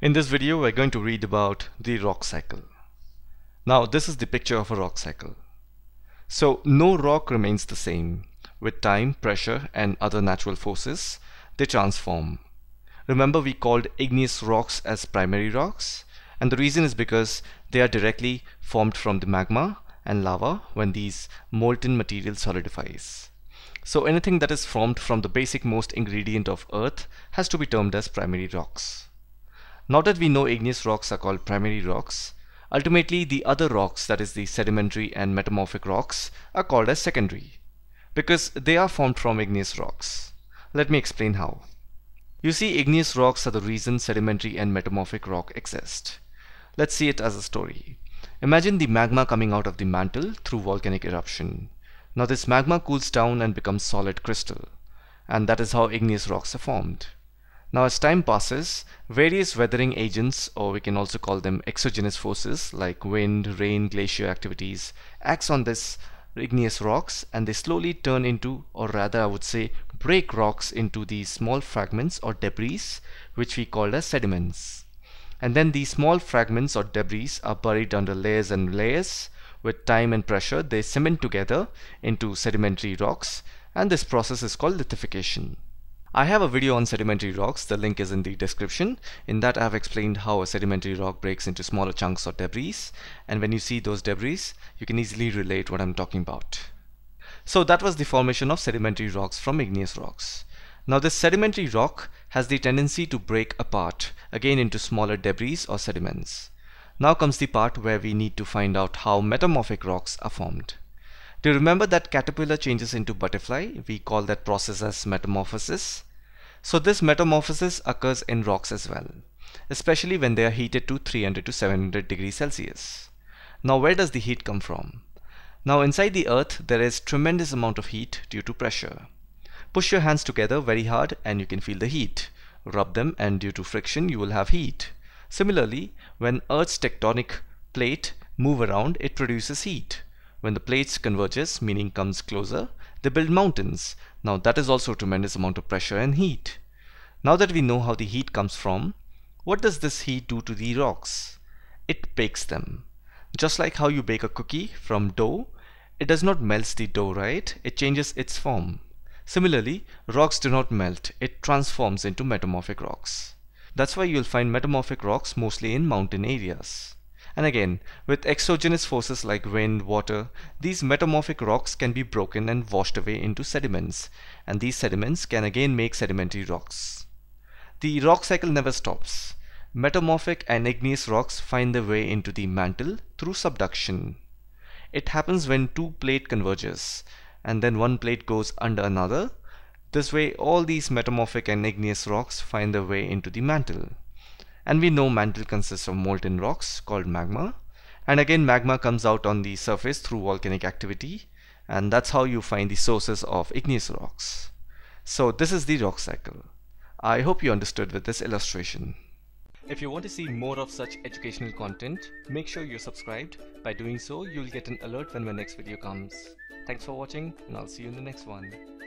In this video we're going to read about the rock cycle. Now this is the picture of a rock cycle. So no rock remains the same. With time, pressure and other natural forces, they transform. Remember we called igneous rocks as primary rocks and the reason is because they are directly formed from the magma and lava when these molten material solidifies. So anything that is formed from the basic most ingredient of earth has to be termed as primary rocks. Now that we know igneous rocks are called primary rocks, ultimately the other rocks, that is the sedimentary and metamorphic rocks, are called as secondary because they are formed from igneous rocks. Let me explain how. You see, igneous rocks are the reason sedimentary and metamorphic rock exist. Let's see it as a story. Imagine the magma coming out of the mantle through volcanic eruption. Now this magma cools down and becomes solid crystal. And that is how igneous rocks are formed. Now as time passes, various weathering agents, or we can also call them exogenous forces like wind, rain, glacier activities, acts on this igneous rocks and they slowly turn into, or rather I would say break rocks into these small fragments or debris which we call as sediments. And then these small fragments or debris are buried under layers and layers. With time and pressure they cement together into sedimentary rocks and this process is called lithification. I have a video on sedimentary rocks, the link is in the description. In that I've explained how a sedimentary rock breaks into smaller chunks or debris and when you see those debris you can easily relate what I'm talking about. So that was the formation of sedimentary rocks from igneous rocks. Now this sedimentary rock has the tendency to break apart again into smaller debris or sediments. Now comes the part where we need to find out how metamorphic rocks are formed. To remember that caterpillar changes into butterfly, we call that process as metamorphosis. So this metamorphosis occurs in rocks as well, especially when they are heated to 300 to 700 degrees Celsius. Now where does the heat come from? Now inside the earth there is tremendous amount of heat due to pressure. Push your hands together very hard and you can feel the heat. Rub them and due to friction you will have heat. Similarly, when earth's tectonic plate move around it produces heat when the plates converges meaning comes closer they build mountains now that is also a tremendous amount of pressure and heat now that we know how the heat comes from what does this heat do to the rocks it bakes them just like how you bake a cookie from dough it does not melt the dough right it changes its form similarly rocks do not melt it transforms into metamorphic rocks that's why you'll find metamorphic rocks mostly in mountain areas and again, with exogenous forces like wind, water, these metamorphic rocks can be broken and washed away into sediments. And these sediments can again make sedimentary rocks. The rock cycle never stops. Metamorphic and igneous rocks find their way into the mantle through subduction. It happens when two plate converges and then one plate goes under another. This way all these metamorphic and igneous rocks find their way into the mantle and we know mantle consists of molten rocks called magma and again magma comes out on the surface through volcanic activity and that's how you find the sources of igneous rocks. So this is the rock cycle. I hope you understood with this illustration. If you want to see more of such educational content, make sure you're subscribed. By doing so, you'll get an alert when my next video comes. Thanks for watching and I'll see you in the next one.